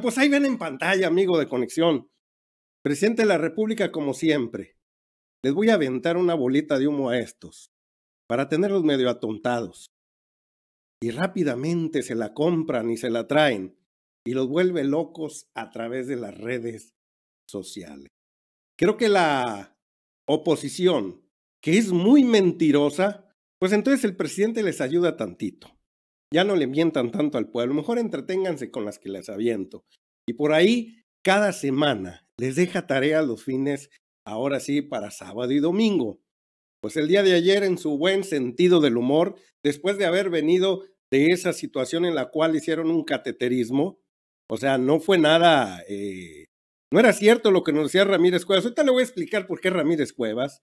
pues ahí ven en pantalla, amigo de conexión. Presidente de la República, como siempre, les voy a aventar una bolita de humo a estos, para tenerlos medio atontados. Y rápidamente se la compran y se la traen, y los vuelve locos a través de las redes sociales. Creo que la oposición, que es muy mentirosa, pues entonces el presidente les ayuda tantito. Ya no le mientan tanto al pueblo, mejor entreténganse con las que les aviento. Y por ahí, cada semana, les deja tarea los fines, ahora sí, para sábado y domingo. Pues el día de ayer, en su buen sentido del humor, después de haber venido de esa situación en la cual hicieron un cateterismo, o sea, no fue nada, eh, no era cierto lo que nos decía Ramírez Cuevas. Ahorita le voy a explicar por qué Ramírez Cuevas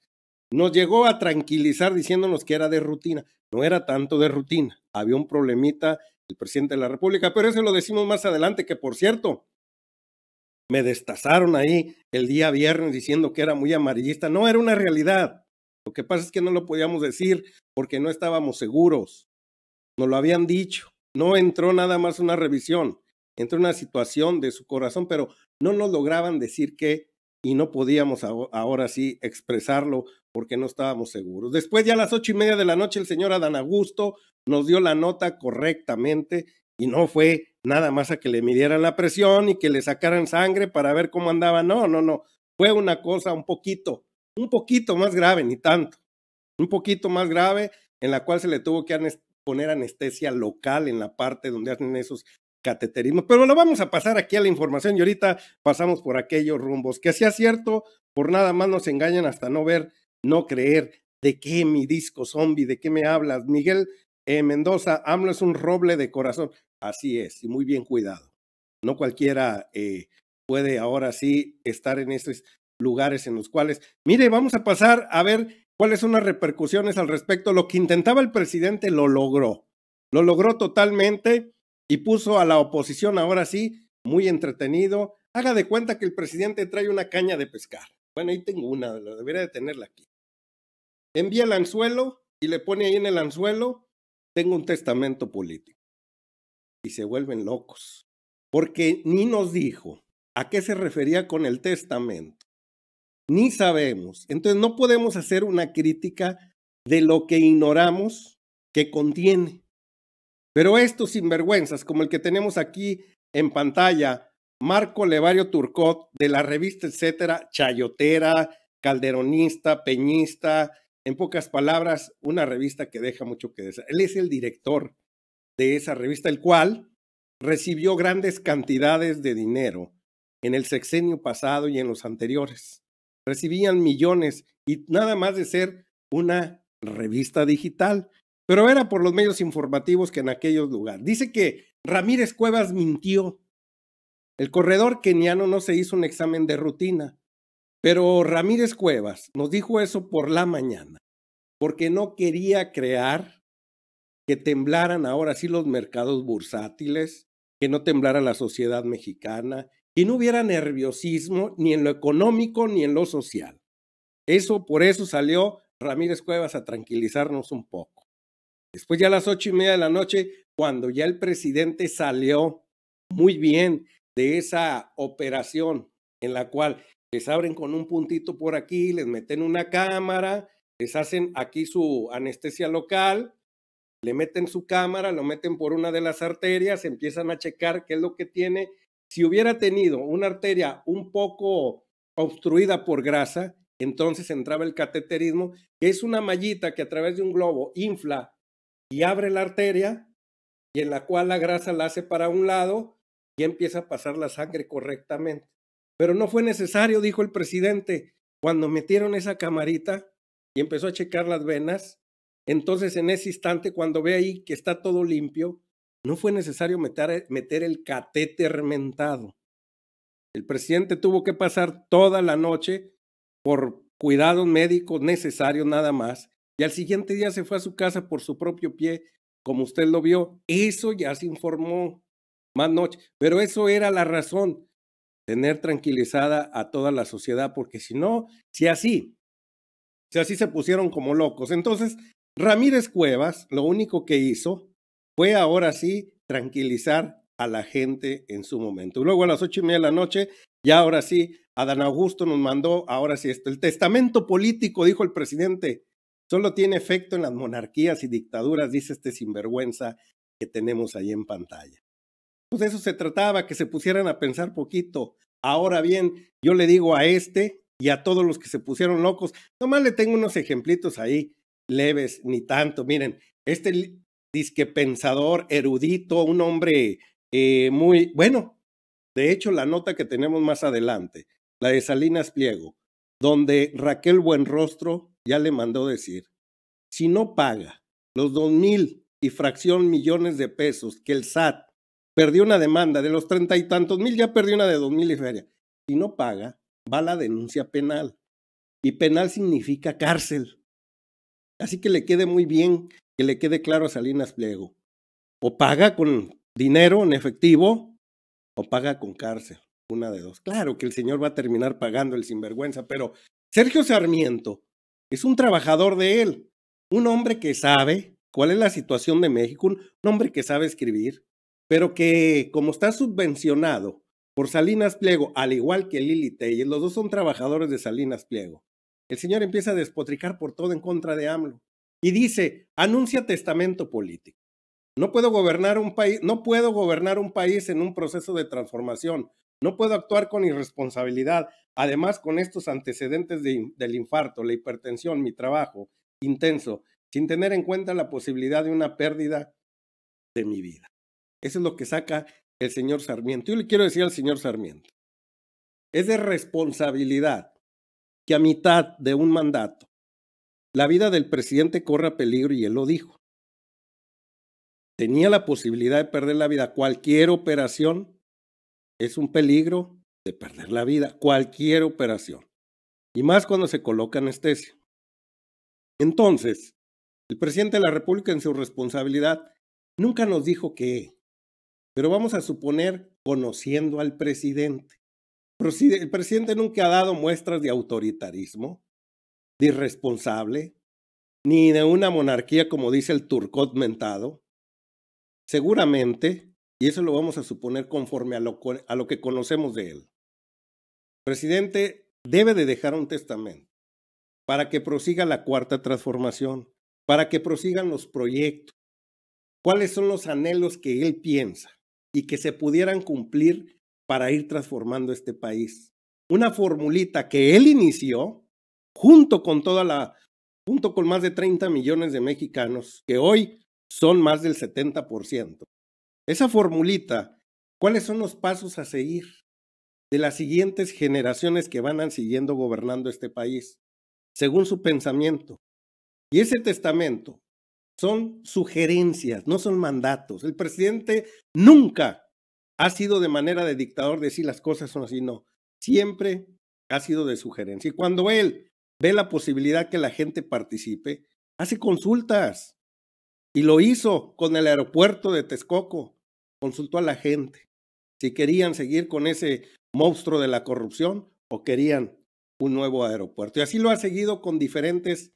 nos llegó a tranquilizar diciéndonos que era de rutina. No era tanto de rutina había un problemita el presidente de la República, pero eso lo decimos más adelante, que por cierto, me destazaron ahí el día viernes diciendo que era muy amarillista. No, era una realidad. Lo que pasa es que no lo podíamos decir porque no estábamos seguros. Nos lo habían dicho. No entró nada más una revisión, entró una situación de su corazón, pero no nos lograban decir qué y no podíamos ahora sí expresarlo porque no estábamos seguros. Después ya a las ocho y media de la noche el señor Adán Augusto nos dio la nota correctamente y no fue nada más a que le midieran la presión y que le sacaran sangre para ver cómo andaba. No, no, no. Fue una cosa un poquito, un poquito más grave, ni tanto. Un poquito más grave en la cual se le tuvo que poner anestesia local en la parte donde hacen esos cateterismo. Pero lo vamos a pasar aquí a la información y ahorita pasamos por aquellos rumbos. Que es cierto, por nada más nos engañan hasta no ver, no creer. ¿De qué mi disco zombie? ¿De qué me hablas? Miguel eh, Mendoza, AMLO es un roble de corazón. Así es, y muy bien cuidado. No cualquiera eh, puede ahora sí estar en estos lugares en los cuales. Mire, vamos a pasar a ver cuáles son las repercusiones al respecto. Lo que intentaba el presidente lo logró. Lo logró totalmente y puso a la oposición ahora sí muy entretenido. Haga de cuenta que el presidente trae una caña de pescar. Bueno, ahí tengo una, debería de tenerla aquí. Envía el anzuelo y le pone ahí en el anzuelo, tengo un testamento político. Y se vuelven locos, porque ni nos dijo a qué se refería con el testamento, ni sabemos. Entonces no podemos hacer una crítica de lo que ignoramos que contiene. Pero estos sinvergüenzas, como el que tenemos aquí en pantalla, Marco Levario Turcot, de la revista Etcétera, chayotera, calderonista, peñista, en pocas palabras, una revista que deja mucho que desear. Él es el director de esa revista, el cual recibió grandes cantidades de dinero en el sexenio pasado y en los anteriores. Recibían millones y nada más de ser una revista digital pero era por los medios informativos que en aquellos lugares. Dice que Ramírez Cuevas mintió. El corredor keniano no se hizo un examen de rutina, pero Ramírez Cuevas nos dijo eso por la mañana, porque no quería crear que temblaran ahora sí los mercados bursátiles, que no temblara la sociedad mexicana, que no hubiera nerviosismo ni en lo económico ni en lo social. Eso, por eso salió Ramírez Cuevas a tranquilizarnos un poco. Después ya a las ocho y media de la noche, cuando ya el presidente salió muy bien de esa operación en la cual les abren con un puntito por aquí, les meten una cámara, les hacen aquí su anestesia local, le meten su cámara, lo meten por una de las arterias, empiezan a checar qué es lo que tiene. Si hubiera tenido una arteria un poco obstruida por grasa, entonces entraba el cateterismo, que es una mallita que a través de un globo infla y abre la arteria y en la cual la grasa la hace para un lado y empieza a pasar la sangre correctamente. Pero no fue necesario, dijo el presidente, cuando metieron esa camarita y empezó a checar las venas. Entonces, en ese instante, cuando ve ahí que está todo limpio, no fue necesario meter, el catéter mentado. El presidente tuvo que pasar toda la noche por cuidados médicos necesarios nada más y al siguiente día se fue a su casa por su propio pie, como usted lo vio. Eso ya se informó más noche, pero eso era la razón, tener tranquilizada a toda la sociedad, porque si no, si así, si así se pusieron como locos. Entonces, Ramírez Cuevas lo único que hizo fue ahora sí tranquilizar a la gente en su momento. Luego a las ocho y media de la noche, ya ahora sí, Adán Augusto nos mandó, ahora sí, esto, el testamento político, dijo el presidente, Solo tiene efecto en las monarquías y dictaduras, dice este sinvergüenza que tenemos ahí en pantalla. Pues de eso se trataba, que se pusieran a pensar poquito. Ahora bien, yo le digo a este y a todos los que se pusieron locos, nomás le tengo unos ejemplitos ahí, leves, ni tanto. Miren, este disque pensador, erudito, un hombre eh, muy bueno. De hecho, la nota que tenemos más adelante, la de Salinas Pliego, donde Raquel Buenrostro ya le mandó decir, si no paga los dos mil y fracción millones de pesos que el SAT perdió una demanda de los treinta y tantos mil, ya perdió una de dos mil y feria. Si no paga, va la denuncia penal. Y penal significa cárcel. Así que le quede muy bien que le quede claro a Salinas Pliego. O paga con dinero en efectivo o paga con cárcel. Una de dos. Claro que el señor va a terminar pagando el sinvergüenza, pero Sergio Sarmiento es un trabajador de él, un hombre que sabe cuál es la situación de México, un hombre que sabe escribir, pero que como está subvencionado por Salinas Pliego, al igual que Lili y los dos son trabajadores de Salinas Pliego. El señor empieza a despotricar por todo en contra de AMLO y dice, anuncia testamento político. No puedo gobernar un país, no puedo gobernar un país en un proceso de transformación. No puedo actuar con irresponsabilidad. Además, con estos antecedentes del infarto, la hipertensión, mi trabajo intenso, sin tener en cuenta la posibilidad de una pérdida de mi vida. Eso es lo que saca el señor Sarmiento. Yo le quiero decir al señor Sarmiento, es de responsabilidad que a mitad de un mandato la vida del presidente corra peligro y él lo dijo. Tenía la posibilidad de perder la vida. Cualquier operación es un peligro de perder la vida, cualquier operación, y más cuando se coloca anestesia. Entonces, el presidente de la República en su responsabilidad nunca nos dijo qué, pero vamos a suponer conociendo al presidente. El presidente nunca ha dado muestras de autoritarismo, de irresponsable, ni de una monarquía como dice el turcot mentado. Seguramente y eso lo vamos a suponer conforme a lo, que conocemos de él. presidente debe de dejar un testamento para que prosiga la cuarta transformación, para que prosigan los proyectos, cuáles son los anhelos que él piensa y que se pudieran cumplir para ir transformando este país. Una formulita que él inició junto con toda la junto con más de 30 millones de mexicanos que hoy son más del 70%. Esa formulita, ¿cuáles son los pasos a seguir de las siguientes generaciones que van siguiendo gobernando este país, según su pensamiento? Y ese testamento son sugerencias, no son mandatos. El presidente nunca ha sido de manera de dictador decir las cosas son así, no. Siempre ha sido de sugerencia. Y cuando él ve la posibilidad que la gente participe, hace consultas. Y lo hizo con el aeropuerto de Texcoco consultó a la gente si querían seguir con ese monstruo de la corrupción o querían un nuevo aeropuerto. Y así lo ha seguido con diferentes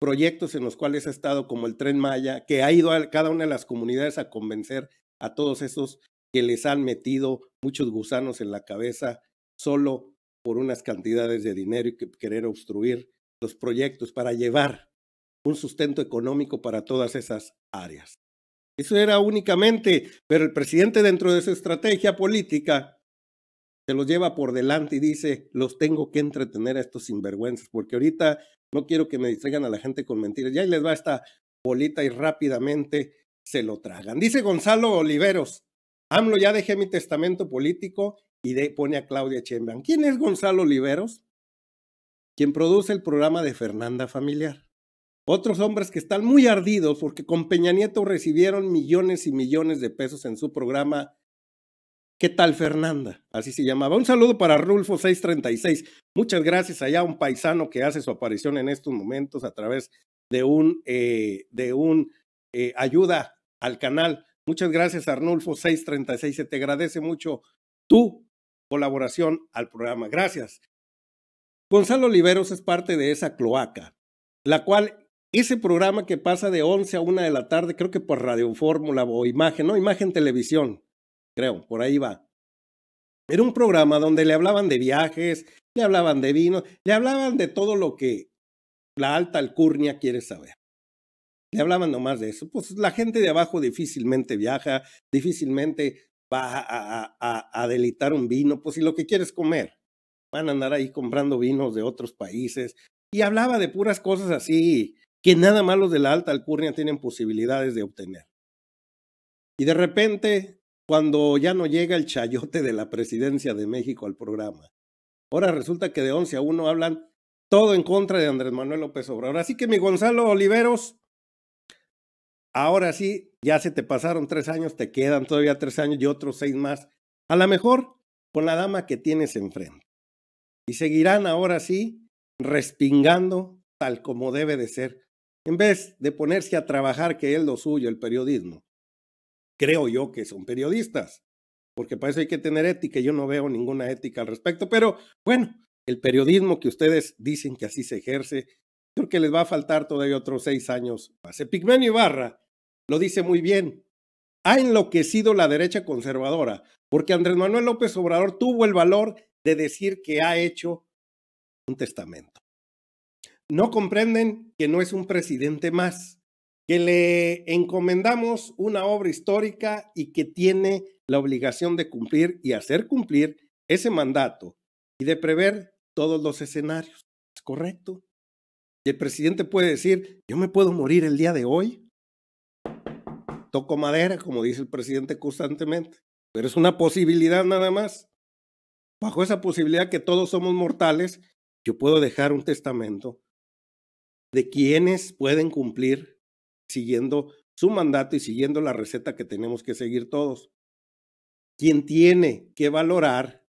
proyectos en los cuales ha estado, como el tren Maya, que ha ido a cada una de las comunidades a convencer a todos esos que les han metido muchos gusanos en la cabeza solo por unas cantidades de dinero y querer obstruir los proyectos para llevar un sustento económico para todas esas áreas. Eso era únicamente, pero el presidente dentro de su estrategia política se los lleva por delante y dice, los tengo que entretener a estos sinvergüenzas, porque ahorita no quiero que me distraigan a la gente con mentiras. Ya les va esta bolita y rápidamente se lo tragan. Dice Gonzalo Oliveros, AMLO ya dejé mi testamento político y pone a Claudia Sheinbaum. ¿Quién es Gonzalo Oliveros? Quien produce el programa de Fernanda Familiar. Otros hombres que están muy ardidos porque con Peña Nieto recibieron millones y millones de pesos en su programa ¿Qué tal Fernanda? Así se llamaba. Un saludo para Arnulfo 636 Muchas gracias allá un paisano que hace su aparición en estos momentos a través de un, eh, de un eh, ayuda al canal. Muchas gracias Arnulfo636. Se te agradece mucho tu colaboración al programa. Gracias. Gonzalo Oliveros es parte de esa cloaca, la cual ese programa que pasa de 11 a 1 de la tarde, creo que por Radio Fórmula o Imagen, ¿no? Imagen Televisión, creo, por ahí va. Era un programa donde le hablaban de viajes, le hablaban de vino, le hablaban de todo lo que la alta alcurnia quiere saber. Le hablaban nomás de eso. Pues la gente de abajo difícilmente viaja, difícilmente va a, a, delitar un vino, pues si lo que quieres comer. Van a andar ahí comprando vinos de otros países. Y hablaba de puras cosas así, que nada más los de la alta alcurnia tienen posibilidades de obtener. Y de repente, cuando ya no llega el chayote de la presidencia de México al programa, ahora resulta que de 11 a 1 hablan todo en contra de Andrés Manuel López Obrador. Así que mi Gonzalo Oliveros, ahora sí, ya se te pasaron tres años, te quedan todavía tres años y otros seis más, a lo mejor con la dama que tienes enfrente. Y seguirán ahora sí respingando tal como debe de ser en vez de ponerse a trabajar, que es lo suyo, el periodismo. Creo yo que son periodistas, porque para eso hay que tener ética. Yo no veo ninguna ética al respecto, pero bueno, el periodismo que ustedes dicen que así se ejerce, creo que les va a faltar todavía otros seis años más. Epigmenio Ibarra lo dice muy bien. Ha enloquecido la derecha conservadora, porque Andrés Manuel López Obrador tuvo el valor de decir que ha hecho un testamento no comprenden que no es un presidente más, que le encomendamos una obra histórica y que tiene la obligación de cumplir y hacer cumplir ese mandato y de prever todos los escenarios. ¿Es correcto? el presidente puede decir, yo me puedo morir el día de hoy. Toco madera, como dice el presidente constantemente, pero es una posibilidad nada más. Bajo esa posibilidad que todos somos mortales, yo puedo dejar un testamento de quienes pueden cumplir siguiendo su mandato y siguiendo la receta que tenemos que seguir todos. Quien tiene que valorar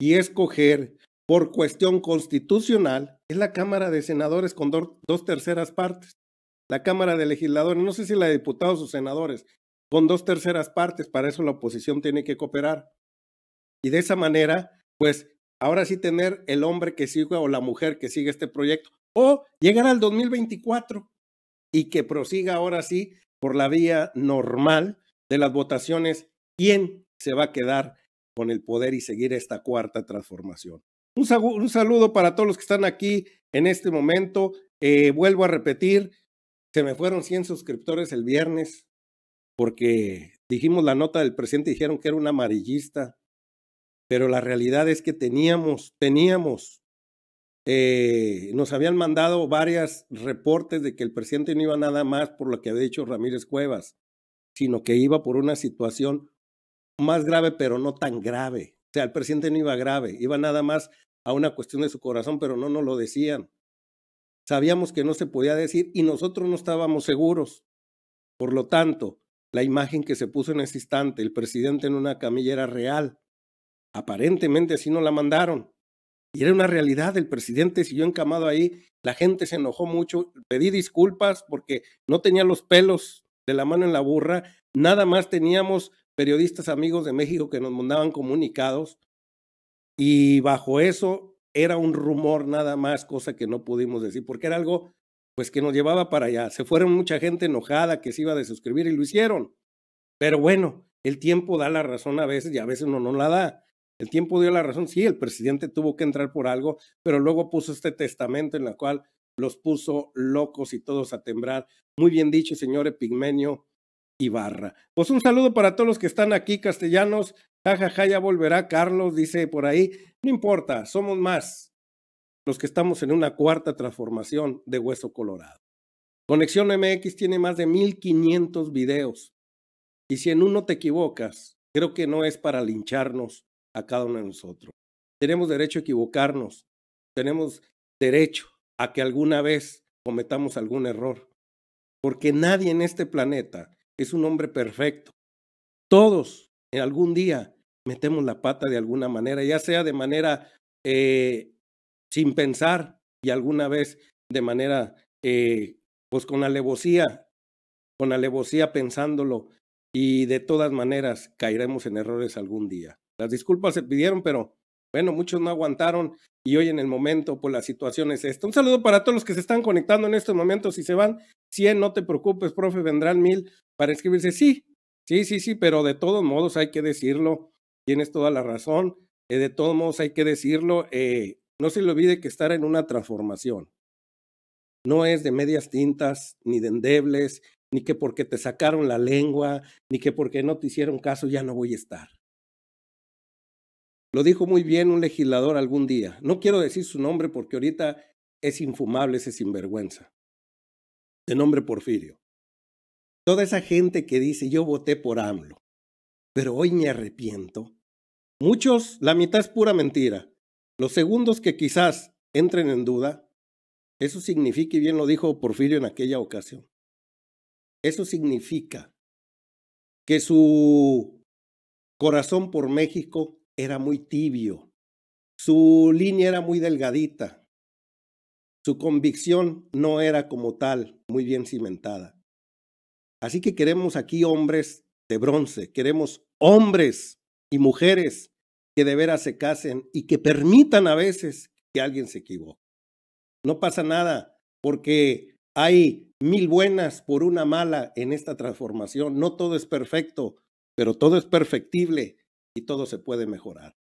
y escoger por cuestión constitucional es la Cámara de Senadores con dos terceras partes, la Cámara de Legisladores, no sé si la de diputados o senadores, con dos terceras partes, para eso la oposición tiene que cooperar. Y de esa manera, pues ahora sí tener el hombre que sigue o la mujer que sigue este proyecto, o llegar al 2024 y que prosiga ahora sí por la vía normal de las votaciones quién se va a quedar con el poder y seguir esta cuarta transformación. Un, saludo, para todos los que están aquí en este momento. Eh, vuelvo a repetir, se me fueron 100 suscriptores el viernes porque dijimos la nota del presidente, dijeron que era un amarillista, pero la realidad es que teníamos, teníamos eh, nos habían mandado varios reportes de que el presidente no iba nada más por lo que había dicho Ramírez Cuevas, sino que iba por una situación más grave, pero no tan grave. O sea, el presidente no iba grave, iba nada más a una cuestión de su corazón, pero no nos lo decían. Sabíamos que no se podía decir y nosotros no estábamos seguros. Por lo tanto, la imagen que se puso en ese instante, el presidente en una camilla era real. Aparentemente así no la mandaron. Y era una realidad, el presidente siguió encamado ahí, la gente se enojó mucho, pedí disculpas porque no tenía los pelos de la mano en la burra, nada más teníamos periodistas amigos de México que nos mandaban comunicados y bajo eso era un rumor nada más, cosa que no pudimos decir, porque era algo pues que nos llevaba para allá. Se fueron mucha gente enojada que se iba a suscribir y lo hicieron. Pero bueno, el tiempo da la razón a veces y a veces no nos la da. El tiempo dio la razón. Sí, el presidente tuvo que entrar por algo, pero luego puso este testamento en la cual los puso locos y todos a temblar. Muy bien dicho, señor Epigmenio Ibarra. Pues un saludo para todos los que están aquí, castellanos. Ja, ja, ja, ya volverá Carlos, dice por ahí. No importa, somos más los que estamos en una cuarta transformación de Hueso Colorado. Conexión MX tiene más de 1500 videos. Y si en uno te equivocas, creo que no es para lincharnos, a cada uno de nosotros. Tenemos derecho a equivocarnos, tenemos derecho a que alguna vez cometamos algún error, porque nadie en este planeta es un hombre perfecto. Todos en eh, algún día metemos la pata de alguna manera, ya sea de manera eh, sin pensar y alguna vez de manera, eh, pues con alevosía, con alevosía pensándolo y de todas maneras caeremos en errores algún día. Las disculpas se pidieron, pero bueno, muchos no aguantaron y hoy en el momento, pues la situación es esta. Un saludo para todos los que se están conectando en estos momentos. Si se van 100, no te preocupes, profe, vendrán mil para inscribirse. Sí, sí, sí, sí, pero de todos modos hay que decirlo. Tienes toda la razón. Eh, de todos modos hay que decirlo. Eh, no se le olvide que estar en una transformación no es de medias tintas, ni de endebles, ni que porque te sacaron la lengua, ni que porque no te hicieron caso ya no voy a estar. Lo dijo muy bien un legislador algún día. No quiero decir su nombre porque ahorita es infumable ese sinvergüenza. De nombre Porfirio. Toda esa gente que dice yo voté por AMLO, pero hoy me arrepiento. Muchos, la mitad es pura mentira. Los segundos que quizás entren en duda, eso significa, y bien lo dijo Porfirio en aquella ocasión, eso significa que su corazón por México era muy tibio, su línea era muy delgadita, su convicción no era como tal muy bien cimentada. Así que queremos aquí hombres de bronce, queremos hombres y mujeres que de veras se casen y que permitan a veces que alguien se equivoque. No pasa nada porque hay mil buenas por una mala en esta transformación. No todo es perfecto, pero todo es perfectible y todo se puede mejorar.